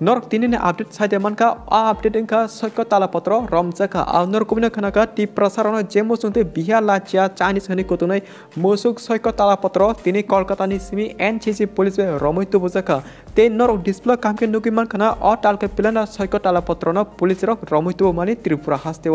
nor tini ne update saja man ka a update inka, ka soiko tala potro ka a nor kumina kana ka ti prasarono jemo sunte biha lachia Chinese hani kutunai musuk soiko tala tini Kolkata ni simi NCC police be romoitu bujaka ତେନରକ display କାମକେ ନୁକିମାନ ଖାନା ଅଟାଲକେ ପିଲାନା ସୈକ ତାଲା ପତ୍ରନ ପୁଲିସର ରମୁତୁବ ମାନେ Tripura ହାସ୍ତେବ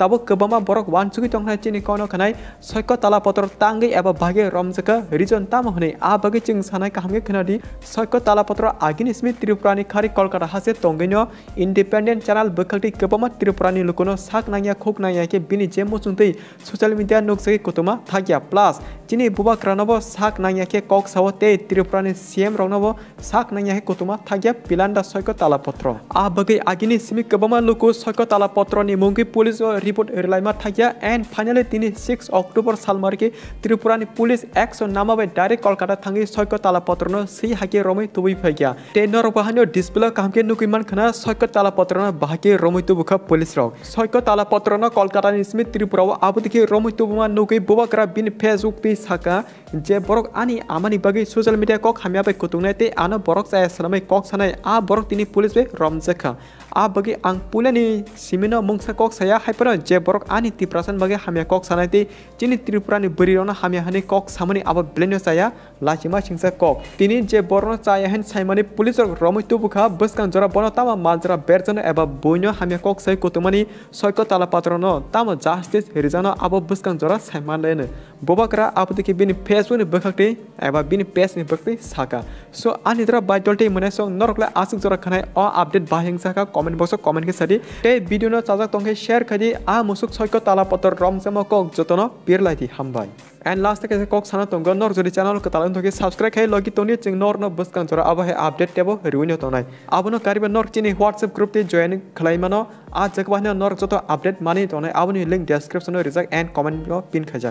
ତାବ କବମା ବରକ one ସୁକି ଟଙ୍କା ଚିନି କନ ଖାନାଇ ସୈକ ତାଲା ପତ୍ର ତାଙ୍ଗେ ଏବ ଭାଗେ ରମଜକ ରିଜନ ତାମ ହନେ ଆ ବଗେ ଚିଙ୍ଗ ସାନାଇ କାମକେ ଖନାଡି ସୈକ ତାଲା ପତ୍ର ଆଗିନି ସ୍ମି ତ୍ରିପୁରାନି ଖାରି କଲକାତା ହାସେ ତଙ୍ଗେନ ଇଣ୍ଡିପେଣ୍ଡେଣ୍ଟ ଚ୍ୟାନେଲ ବକଲଟି କବମା ତ୍ରିପୁରାନି ଲୋକନ ସାକ ନାଙ୍ଗିଆ ଖୋକ ନାଙ୍ଗିଆ କେ ବିନି ଜେମୁ ଚୁନ୍ତେଇ ସୋସିଆଲ ମିଡିଆ ନୋକ୍ସେ କୁତୁମା ଥାକିଆ ପ୍ଲାସ যিনি বুবাক ৰাণব চাক নাঙিয়াকে কক চাব তে ত্ৰিপুৰাণী চি এম ৰং নব চাক নাঙিয়াকে কুটুমা থাকিয়া পিলাণ্ডা চৈক তালা পত্ৰ আহ বগৈ আগিনী চিমিক কেবামান লোকো চৈক তালা পত্ৰ নি মুংগি পুলিচ ৰিপৰ্ট ৰিলাইমা থাকিয়া এণ্ড ফাইনেলি তিনি ছিক্স অক্টোবৰ চালমাৰ্কি ত্ৰিপুৰাণী পুলিচ এক্স নামাবে ডাইৰেক্ট কলকাতা থাকি চৈক তালা পত্ৰ ন চি হাকি ৰমৈ তুবি ফাইকিয়া ট্ৰেইনৰ বাহানীয় ডিছপ্লে কামকে নুকু ইমান খানা চৈক তালা পত্ৰ ন বাহাকি ৰমৈ তুবুখা পুলিচ ৰক চৈক তালা পত্ৰ ন কলকাতা নিচমি ত্ৰিপুৰাও আবুদিকে ৰমৈ তুবুমা নুকুই বুবাকৰা বিন Facebook page saka je borok ani amani bagi social media kok hamya bai kutungnai te ano borok sa asramai kok sanai a borok tini police be romjekha a bagi ang pulani simino mungsa kok saya hyper je borok ani tiprasan bagi hamya kok sanai te chini tripurani burirona hamya hani kok samani aba blenyo saya lachima singsa kok tini je borno chaya hen saimani police rok romoi tubukha buskan jora bono tama maljara berjano eba boinyo hamya kok sai kutumani soiko tala patrono tama justice herizano aba buskan jora saimanlene bobakra আপ দেখি বিন ফেস উইন বেখাকটি এবা বিন pace নি বেখাকটি সাকা so আনি দরা বাই টলটে মনে সং নরকলে আসুক জরা খানাই অ আপডেট বা হেং সাকা কমেন্ট বক্স কমেন্ট কে সাদি তে ভিডিও ন চাজা তংকে শেয়ার খাদি আ মুসুক ছয়ক তালা পতর রম জম কক যতন পির লাইতি হামবাই এন্ড লাস্ট কে কক সানা তং নর জরি চ্যানেল কে তালা তংকে সাবস্ক্রাইব খাই লগি তোনি চিং নর ন বস কান জরা আবা হে আপডেট টেবো রিউন তনাই আবনো কারিবে নর চিনি হোয়াটসঅ্যাপ গ্রুপতে জয়েন খলাই মানো আজ জগবাহনে নর যত আপডেট মানি তনাই আবনি লিংক ডেসক্রিপশনে রিজাক এন্ড কমেন্ট পিন খাজা